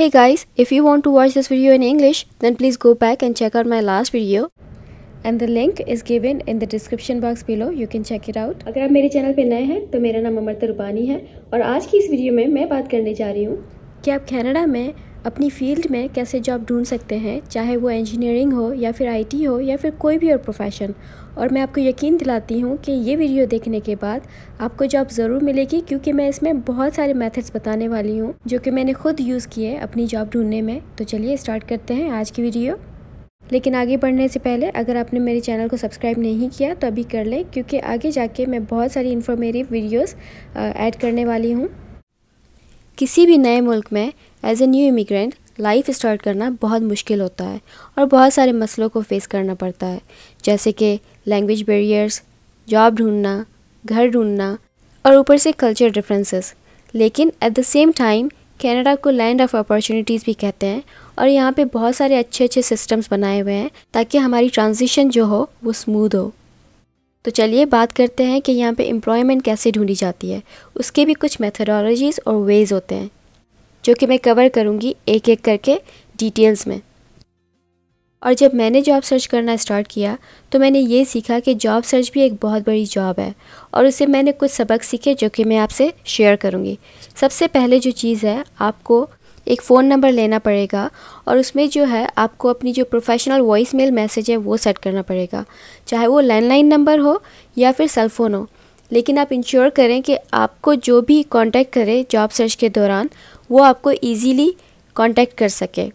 Hey guys, if you want to watch this video in English, then please go back and check out my last video. And the link is given in the description box below. You can check it out. अगर आप मेरे channel पे नए हैं तो मेरा नाम अमर तरुपानी है और आज की इस वीडियो में मैं बात करने जा रही हूँ कि आप कनाडा में अपनी फील्ड में कैसे जॉब ढूंढ सकते हैं चाहे वो इंजीनियरिंग हो या फिर आईटी हो या फिर कोई भी और प्रोफेशन और मैं आपको यकीन दिलाती हूँ कि ये वीडियो देखने के बाद आपको जॉब ज़रूर मिलेगी क्योंकि मैं इसमें बहुत सारे मेथड्स बताने वाली हूँ जो कि मैंने खुद यूज़ किए अपनी जॉब ढूंढने में तो चलिए स्टार्ट करते हैं आज की वीडियो लेकिन आगे बढ़ने से पहले अगर आपने मेरे चैनल को सब्सक्राइब नहीं किया तो अभी कर लें क्योंकि आगे जाके मैं बहुत सारी इन्फॉर्मेटिव वीडियोज़ ऐड करने वाली हूँ किसी भी नए मुल्क में as a new immigrant life start करना बहुत मुश्किल होता है और बहुत सारे मसलों को फेस करना पड़ता है जैसे कि लैंग्वेज बैरियर्स जॉब ढूंढना घर ढूंढना और ऊपर से कल्चर डिफरेंसेस लेकिन at the same time Canada को लैंड ऑफ अपॉर्चुनिटीज़ भी कहते हैं और यहाँ पे बहुत सारे अच्छे अच्छे सिस्टम्स बनाए हुए हैं ताकि हमारी ट्रांजिशन जो हो वो स्मूथ हो तो चलिए बात करते हैं कि यहाँ पे एम्प्लॉयमेंट कैसे ढूंढी जाती है उसके भी कुछ मेथडोलॉजीज़ और वेज़ होते हैं जो कि मैं कवर करूँगी एक एक करके डिटेल्स में और जब मैंने जॉब सर्च करना स्टार्ट किया तो मैंने ये सीखा कि जॉब सर्च भी एक बहुत बड़ी जॉब है और उसे मैंने कुछ सबक सीखे जो कि मैं आपसे शेयर करूँगी सबसे पहले जो चीज़ है आपको एक फ़ोन नंबर लेना पड़ेगा और उसमें जो है आपको अपनी जो प्रोफेशनल वॉइस मेल मैसेज है वो सेट करना पड़ेगा चाहे वो लैंडलाइन नंबर हो या फिर सेल फ़ोन हो लेकिन आप इंश्योर करें कि आपको जो भी कांटेक्ट करे जॉब सर्च के दौरान वो आपको इजीली कांटेक्ट कर सके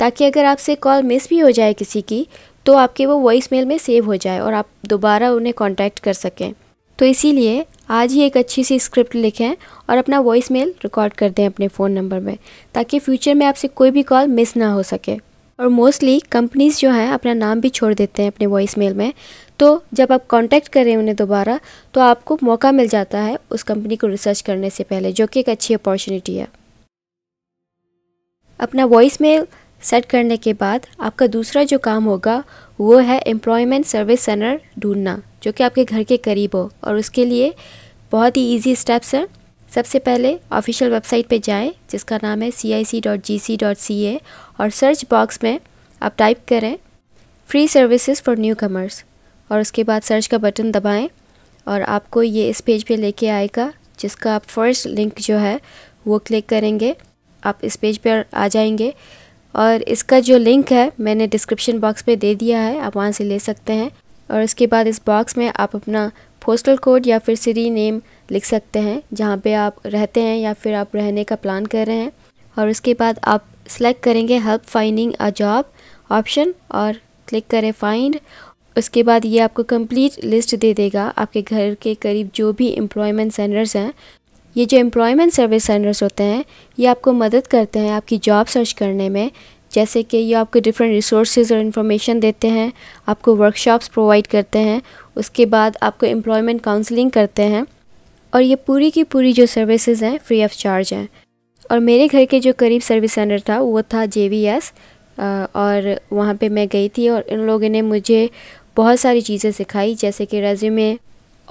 ताकि अगर आपसे कॉल मिस भी हो जाए किसी की तो आपके वो वॉइस मेल में सेव हो जाए और आप दोबारा उन्हें कॉन्टैक्ट कर सकें तो इसीलिए आज ही एक अच्छी सी स्क्रिप्ट लिखें और अपना वॉइस मेल रिकॉर्ड कर दें अपने फ़ोन नंबर में ताकि फ्यूचर में आपसे कोई भी कॉल मिस ना हो सके और मोस्टली कंपनीज़ जो हैं अपना नाम भी छोड़ देते हैं अपने वॉइस मेल में तो जब आप कांटेक्ट करें उन्हें दोबारा तो आपको मौका मिल जाता है उस कंपनी को रिसर्च करने से पहले जो कि एक अच्छी अपॉर्चुनिटी है अपना वॉइस मेल सेट करने के बाद आपका दूसरा जो काम होगा वो है एम्प्लॉयमेंट सर्विस सेंटर ढूंढना जो कि आपके घर के करीब हो और उसके लिए बहुत ही ईजी स्टेप्स हैं सबसे पहले ऑफिशियल वेबसाइट पे जाएं जिसका नाम है सी सी सी सी आई डॉट डॉट जी ए और सर्च बॉक्स में आप टाइप करें free services for newcomers और उसके बाद सर्च का बटन दबाएं और आपको ये इस पेज पे लेके आएगा जिसका आप फर्स्ट लिंक जो है वो क्लिक करेंगे आप इस पेज पर आ जाएंगे और इसका जो लिंक है मैंने डिस्क्रिप्शन बॉक्स में दे दिया है आप वहाँ से ले सकते हैं और उसके बाद इस बॉक्स में आप अपना पोस्टल कोड या फिर सिटी नेम लिख सकते हैं जहाँ पे आप रहते हैं या फिर आप रहने का प्लान कर रहे हैं और उसके बाद आप सेलेक्ट करेंगे help finding a job option और क्लिक करें फाइंड उसके बाद ये आपको कंप्लीट लिस्ट दे देगा आपके घर के करीब जो भी एम्प्लॉयमेंट सेंटर्स हैं ये जो एम्प्लॉयमेंट सर्विस सेंटर्स होते हैं ये आपको मदद करते हैं आपकी जॉब सर्च करने में जैसे कि ये आपको डिफरेंट रिसोर्स और इन्फॉर्मेशन देते हैं आपको वर्कशॉप्स प्रोवाइड करते हैं उसके बाद आपको एम्प्लॉयमेंट काउंसलिंग करते हैं और ये पूरी की पूरी जो सर्विसेज हैं फ्री ऑफ चार्ज हैं और मेरे घर के जो करीब सर्विस सेंटर था वो था जे और वहाँ पर मैं गई थी और इन लोगों ने मुझे बहुत सारी चीज़ें सिखाई जैसे कि रेज्यूमे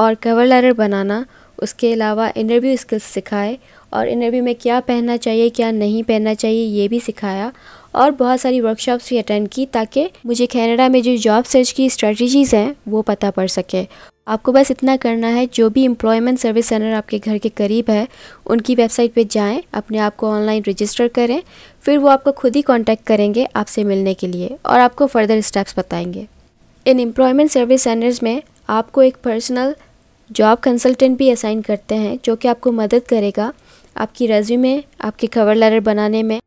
और कवर लेटर बनाना उसके अलावा इंटरव्यू स्किल्स सिखाए और इंटरव्यू में क्या पहनना चाहिए क्या नहीं पहनना चाहिए ये भी सिखाया और बहुत सारी वर्कशॉप्स भी अटेंड की ताकि मुझे कनाडा में जो जॉब सर्च की स्ट्रेटजीज़ हैं वो पता पड़ सके आपको बस इतना करना है जो भी एम्प्लॉयमेंट सर्विस सेंटर आपके घर के करीब है उनकी वेबसाइट पे जाएं अपने आप को ऑनलाइन रजिस्टर करें फिर वो आपको खुद ही कांटेक्ट करेंगे आपसे मिलने के लिए और आपको फर्दर स्टेप्स बताएंगे इन एम्प्लॉयमेंट सर्विस सेंटर्स में आपको एक पर्सनल जॉब कंसल्टेंट भी असाइन करते हैं जो कि आपको मदद करेगा आपकी रेज्यूमे आपके कवर लेटर बनाने में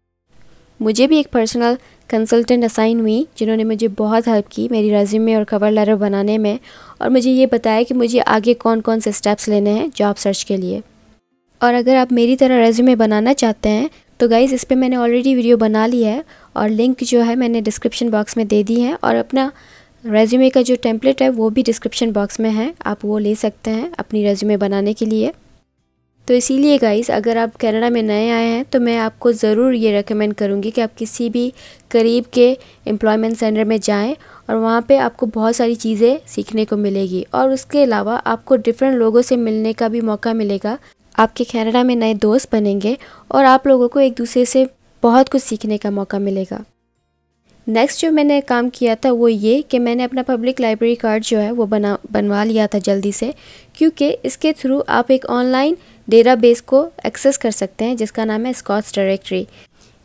मुझे भी एक पर्सनल कंसल्टेंट असाइन हुई जिन्होंने मुझे बहुत हेल्प की मेरी रेज्यूमे और कवर लेटर बनाने में और मुझे ये बताया कि मुझे आगे कौन कौन से स्टेप्स लेने हैं जॉब सर्च के लिए और अगर आप मेरी तरह रेज्यूमे बनाना चाहते हैं तो गाइज़ इस पर मैंने ऑलरेडी वीडियो बना ली है और लिंक जो है मैंने डिस्क्रिप्शन बॉक्स में दे दी है और अपना रेज्यूमे का जो टेम्पलेट है वो भी डिस्क्रिप्शन बॉक्स में है आप वो ले सकते हैं अपनी रेज्यूमे बनाने के लिए तो इसीलिए गाइस अगर आप कनाडा में नए आए हैं तो मैं आपको ज़रूर ये रेकमेंड करूँगी कि आप किसी भी करीब के एम्प्लॉयमेंट सेंटर में जाएं और वहाँ पे आपको बहुत सारी चीज़ें सीखने को मिलेगी और उसके अलावा आपको डिफरेंट लोगों से मिलने का भी मौका मिलेगा आपके कनाडा में नए दोस्त बनेंगे और आप लोगों को एक दूसरे से बहुत कुछ सीखने का मौका मिलेगा नेक्स्ट जो मैंने काम किया था वो ये कि मैंने अपना पब्लिक लाइब्रेरी कार्ड जो है वो बना बनवा लिया था जल्दी से क्योंकि इसके थ्रू आप एक ऑनलाइन डेटाबेस को एक्सेस कर सकते हैं जिसका नाम है स्कॉट्स डायरेक्टरी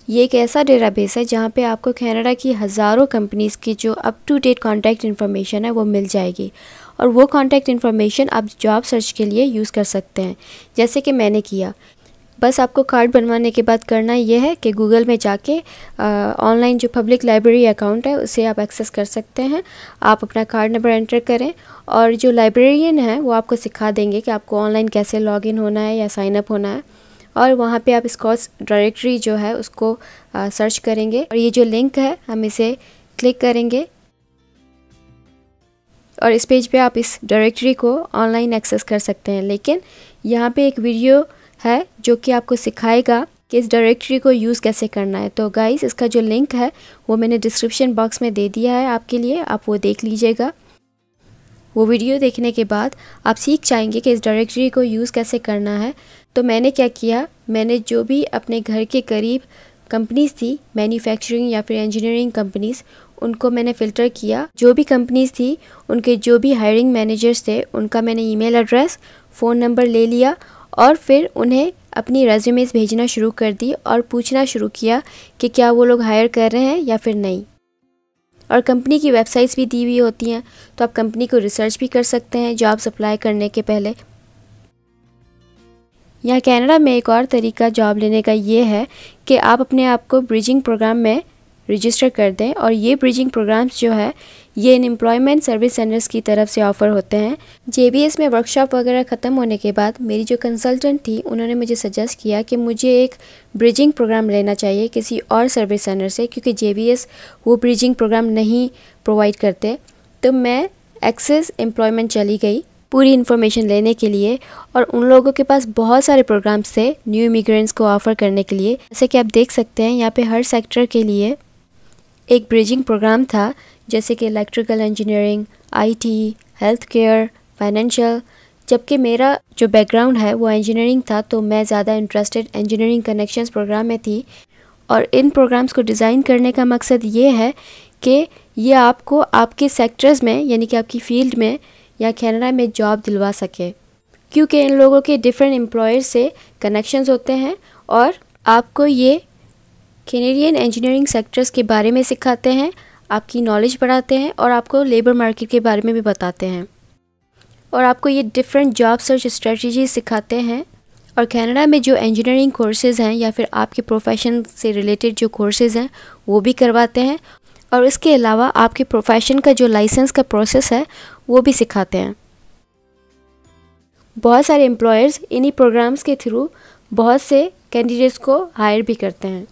ये एक ऐसा डेटाबेस है जहाँ पे आपको कनाडा की हज़ारों कंपनीज़ की जो up to date contact information है वो मिल जाएगी और वो कॉन्टैक्ट इन्फॉर्मेशन आप जॉब सर्च के लिए यूज़ कर सकते हैं जैसे कि मैंने किया बस आपको कार्ड बनवाने के बाद करना यह है कि गूगल में जाके ऑनलाइन जो पब्लिक लाइब्रेरी अकाउंट है उसे आप एक्सेस कर सकते हैं आप अपना कार्ड नंबर एंटर करें और जो लाइब्रेरियन है वो आपको सिखा देंगे कि आपको ऑनलाइन कैसे इन होना है या साइन अप होना है और वहाँ पे आप स्कॉच डायरेक्टरी जो है उसको आ, सर्च करेंगे और ये जो लिंक है हम इसे क्लिक करेंगे और इस पेज पे आप इस डायरेक्टरी को ऑनलाइन एक्सेस कर सकते हैं लेकिन यहाँ पे एक वीडियो है जो कि आपको सिखाएगा कि इस डायरेक्टरी को यूज़ कैसे करना है तो गाइस इसका जो लिंक है वो मैंने डिस्क्रिप्शन बॉक्स में दे दिया है आपके लिए आप वो देख लीजिएगा वो वीडियो देखने के बाद आप सीख जाएंगे कि इस डायरेक्टरी को यूज़ कैसे करना है तो मैंने क्या किया मैंने जो भी अपने घर के करीब कंपनीज़ थी मैन्युफैक्चरिंग या फिर इंजीनियरिंग कंपनीज़ उनको मैंने फ़िल्टर किया जो भी कंपनीज़ थी उनके जो भी हायरिंग मैनेजर्स थे उनका मैंने ईमेल एड्रेस फ़ोन नंबर ले लिया और फिर उन्हें अपनी रेज्यूमेज भेजना शुरू कर दी और पूछना शुरू किया कि क्या वो लोग हायर कर रहे हैं या फिर नहीं और कंपनी की वेबसाइट्स भी दी हुई होती हैं तो आप कंपनी को रिसर्च भी कर सकते हैं जॉब्स अप्लाई करने के पहले यहाँ कनाडा में एक और तरीका जॉब लेने का ये है कि आप अपने आप को ब्रिजिंग प्रोग्राम में रजिस्टर कर दें और ये ब्रिजिंग प्रोग्राम्स जो है ये इन एम्प्लॉयमेंट सर्विस सेंटर्स की तरफ से ऑफ़र होते हैं जे में वर्कशॉप वगैरह ख़त्म होने के बाद मेरी जो कंसल्टेंट थी उन्होंने मुझे सजेस्ट किया कि मुझे एक ब्रिजिंग प्रोग्राम लेना चाहिए किसी और सर्विस सेंटर से क्योंकि जे वो ब्रिजिंग प्रोग्राम नहीं प्रोवाइड करते तो मैं एक्सेस एम्प्लॉयमेंट चली गई पूरी इन्फॉर्मेशन लेने के लिए और उन लोगों के पास बहुत सारे प्रोग्राम्स थे न्यू इमिग्रेंट्स को ऑफ़र करने के लिए जैसे कि आप देख सकते हैं यहाँ पे हर सेक्टर के लिए एक ब्रिजिंग प्रोग्राम था जैसे कि electrical engineering IT, health care financial जबकि मेरा जो बैकग्राउंड है वो इंजीनियरिंग था तो मैं ज़्यादा इंटरेस्टेड इंजीनियरिंग कनेक्शंस प्रोग्राम में थी और इन प्रोग्राम्स को डिज़ाइन करने का मकसद ये है कि ये आपको आपके सेक्टर्स में यानी कि आपकी फील्ड में या कैनेडा में जॉब दिलवा सके क्योंकि इन लोगों के डिफरेंट एम्प्लॉयर से कनेक्शंस होते हैं और आपको ये कैनेडियन इंजीनियरिंग सेक्टर्स के बारे में सिखाते हैं आपकी नॉलेज बढ़ाते हैं और आपको लेबर मार्केट के बारे में भी बताते हैं और आपको ये डिफरेंट जॉब सर्च स्ट्रेटजीज सिखाते हैं और कनाडा में जो इंजीनियरिंग कोर्सेज़ हैं या फिर आपके प्रोफेशन से रिलेटेड जो कोर्सेज़ हैं वो भी करवाते हैं और इसके अलावा आपके प्रोफेशन का जो लाइसेंस का प्रोसेस है वो भी सिखाते हैं बहुत सारे एम्प्लॉयर्स इन्हीं प्रोग्राम्स के थ्रू बहुत से कैंडिडेट्स को हायर भी करते हैं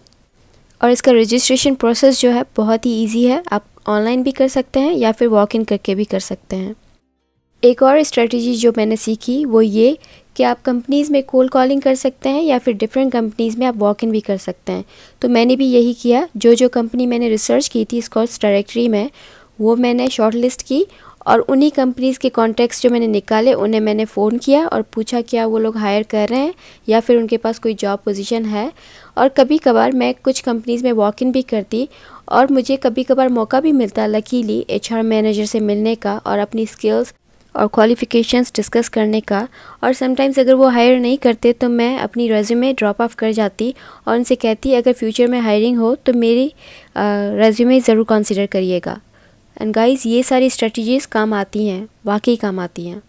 और इसका रजिस्ट्रेशन प्रोसेस जो है बहुत ही ईजी है आप ऑनलाइन भी कर सकते हैं या फिर वॉक इन करके भी कर सकते हैं एक और स्ट्रेटजी जो मैंने सीखी वो ये कि आप कंपनीज़ में कॉल कॉलिंग कर सकते हैं या फिर डिफरेंट कंपनीज़ में आप वॉक इन भी कर सकते हैं तो मैंने भी यही किया जो जो कंपनी मैंने रिसर्च की थी कॉल्स डायरेक्टरी में वो मैंने शॉर्ट लिस्ट की और उन्हीं कंपनीज़ के कॉन्टैक्ट्स जो मैंने निकाले उन्हें मैंने फ़ोन किया और पूछा क्या वो लोग हायर कर रहे हैं या फिर उनके पास कोई जॉब पोजीशन है और कभी कभार मैं कुछ कंपनीज़ में वॉक इन भी करती और मुझे कभी कभार मौका भी मिलता लकीली एच मैनेजर से मिलने का और अपनी स्किल्स और क्वालिफ़िकेशंस डिस्कस करने का और समटाइम्स अगर वो हायर नहीं करते तो मैं अपनी रेज्यूमे ड्रॉप ऑफ कर जाती और उनसे कहती अगर फ्यूचर में हायरिंग हो तो मेरी रेज्यूमे ज़रूर कंसिडर करिएगा एंड गाइस ये सारी स्ट्रेटजीज़ काम आती हैं वाकई काम आती हैं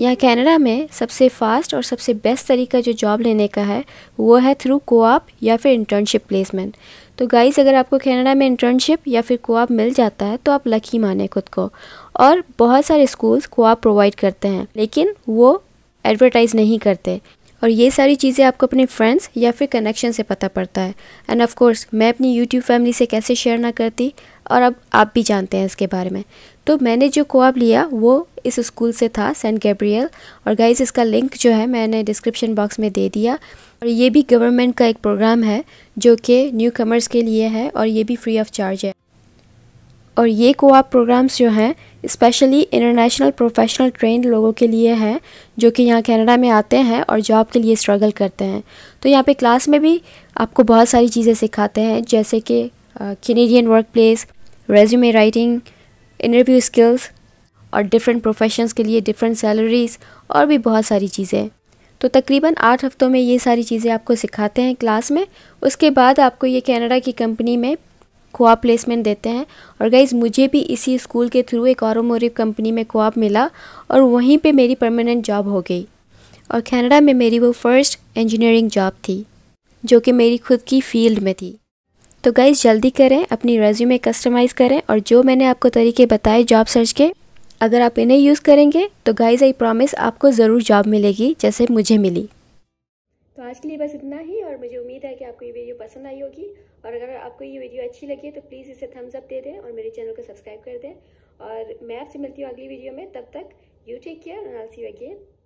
यहाँ कनाडा में सबसे फास्ट और सबसे बेस्ट तरीका जो जॉब लेने का है वो है थ्रू कोआप या फिर इंटर्नशिप प्लेसमेंट तो गाइस अगर आपको कनाडा में इंटर्नशिप या फिर कोआप मिल जाता है तो आप लकी माने खुद को और बहुत सारे स्कूल्स कोआप प्रोवाइड करते हैं लेकिन वो एडवर्टाइज़ नहीं करते और ये सारी चीज़ें आपको अपने फ्रेंड्स या फिर कनेक्शन से पता पड़ता है एंड ऑफ कोर्स मैं अपनी यूट्यूब फैमिली से कैसे शेयर ना करती और अब आप भी जानते हैं इसके बारे में तो मैंने जो कोआब लिया वो इस स्कूल से था सेंट गैब्रियल और गाइज इसका लिंक जो है मैंने डिस्क्रिप्शन बॉक्स में दे दिया और ये भी गवर्नमेंट का एक प्रोग्राम है जो कि न्यू कमर्स के लिए है और ये भी फ्री ऑफ चार्ज है और ये कोआप प्रोग्राम्स जो हैं स्पेशली इंटरनेशनल प्रोफेशनल ट्रेन लोगों के लिए है जो कि यहाँ कनाडा में आते हैं और जॉब के लिए स्ट्रगल करते हैं तो यहाँ पे क्लास में भी आपको बहुत सारी चीज़ें सिखाते हैं जैसे कि Canadian workplace resume writing interview skills और डिफरेंट प्रोफेशंस के लिए डिफरेंट सैलरीज और भी बहुत सारी चीज़ें तो तकरीबन आठ हफ्तों में ये सारी चीज़ें आपको सिखाते हैं क्लास में उसके बाद आपको ये कैनेडा की कंपनी में कोआप प्लेसमेंट देते हैं और गाइज मुझे भी इसी स्कूल के थ्रू एक और मोरिव कंपनी में कोआप मिला और वहीं पे मेरी परमानेंट जॉब हो गई और कनाडा में मेरी वो फर्स्ट इंजीनियरिंग जॉब थी जो कि मेरी खुद की फील्ड में थी तो गाइज़ जल्दी करें अपनी रेज्यूमे कस्टमाइज़ करें और जो मैंने आपको तरीके बताए जॉब सर्च के अगर आप इन्हें यूज़ करेंगे तो गाइज़ आई प्रॉमिस आपको ज़रूर जॉब मिलेगी जैसे मुझे मिली तो आज के लिए बस इतना ही और मुझे उम्मीद है कि आपको ये वीडियो पसंद आई होगी और अगर आपको ये वीडियो अच्छी लगी तो प्लीज़ इसे थम्स अप दे दें और मेरे चैनल को सब्सक्राइब कर दें और मैं आपसे मिलती हूँ अगली वीडियो में तब तक यू टेक केयर और सी यू अगेन